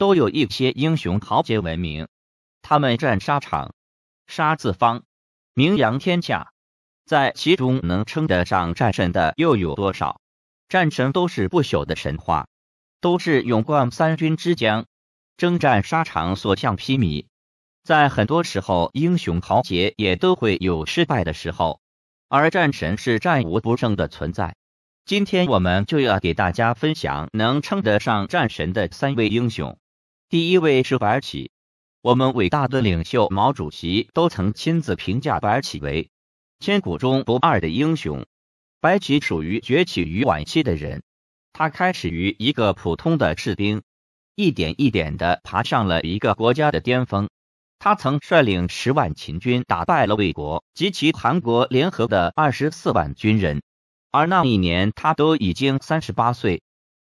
都有一些英雄豪杰闻名，他们战沙场，杀四方，名扬天下。在其中能称得上战神的又有多少？战神都是不朽的神话，都是勇冠三军之将，征战沙场所向披靡。在很多时候，英雄豪杰也都会有失败的时候，而战神是战无不胜的存在。今天我们就要给大家分享能称得上战神的三位英雄。第一位是白起，我们伟大的领袖毛主席都曾亲自评价白起为千古中不二的英雄。白起属于崛起于晚期的人，他开始于一个普通的士兵，一点一点的爬上了一个国家的巅峰。他曾率领十万秦军打败了魏国及其韩国联合的二十四万军人，而那一年他都已经三十八岁。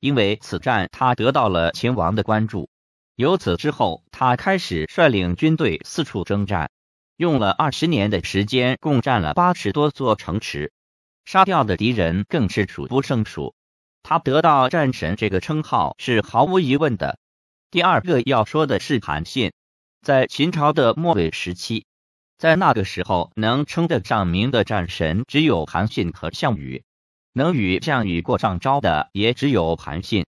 因为此战，他得到了秦王的关注。由此之后，他开始率领军队四处征战，用了二十年的时间，共占了八十多座城池，杀掉的敌人更是数不胜数。他得到“战神”这个称号是毫无疑问的。第二个要说的是韩信，在秦朝的末尾时期，在那个时候能称得上名的战神只有韩信和项羽，能与项羽过上招的也只有韩信。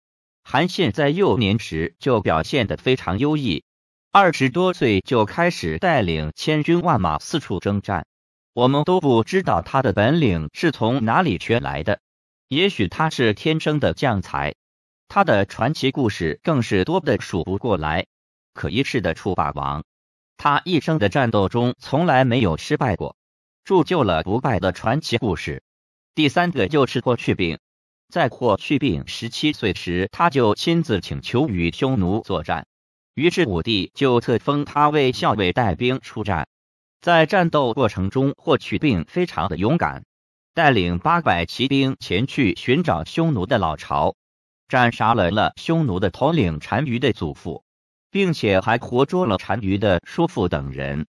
韩信在幼年时就表现得非常优异，二十多岁就开始带领千军万马四处征战，我们都不知道他的本领是从哪里学来的。也许他是天生的将才，他的传奇故事更是多的数不过来。可一世的楚霸王，他一生的战斗中从来没有失败过，铸就了不败的传奇故事。第三个就是霍去病。在霍去病十七岁时，他就亲自请求与匈奴作战，于是武帝就特封他为校尉，带兵出战。在战斗过程中，霍去病非常的勇敢，带领八百骑兵前去寻找匈奴的老巢，斩杀了了匈奴的统领单于的祖父，并且还活捉了单于的叔父等人，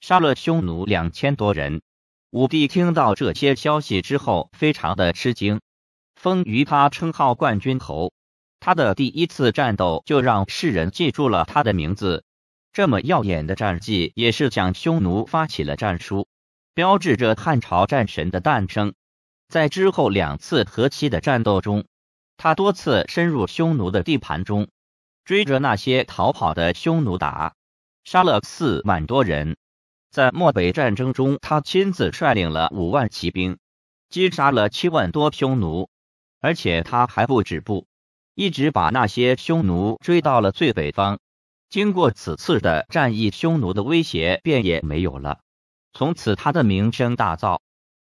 杀了匈奴两千多人。武帝听到这些消息之后，非常的吃惊。封于他称号“冠军侯”，他的第一次战斗就让世人记住了他的名字。这么耀眼的战绩，也是向匈奴发起了战书，标志着汉朝战神的诞生。在之后两次和亲的战斗中，他多次深入匈奴的地盘中，追着那些逃跑的匈奴打，杀了四万多人。在漠北战争中，他亲自率领了五万骑兵，击杀了七万多匈奴。而且他还不止步，一直把那些匈奴追到了最北方。经过此次的战役，匈奴的威胁便也没有了。从此他的名声大噪。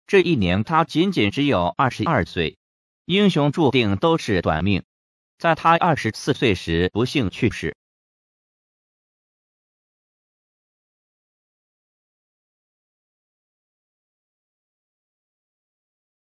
这一年他仅仅只有二十二岁，英雄注定都是短命。在他二十四岁时不幸去世。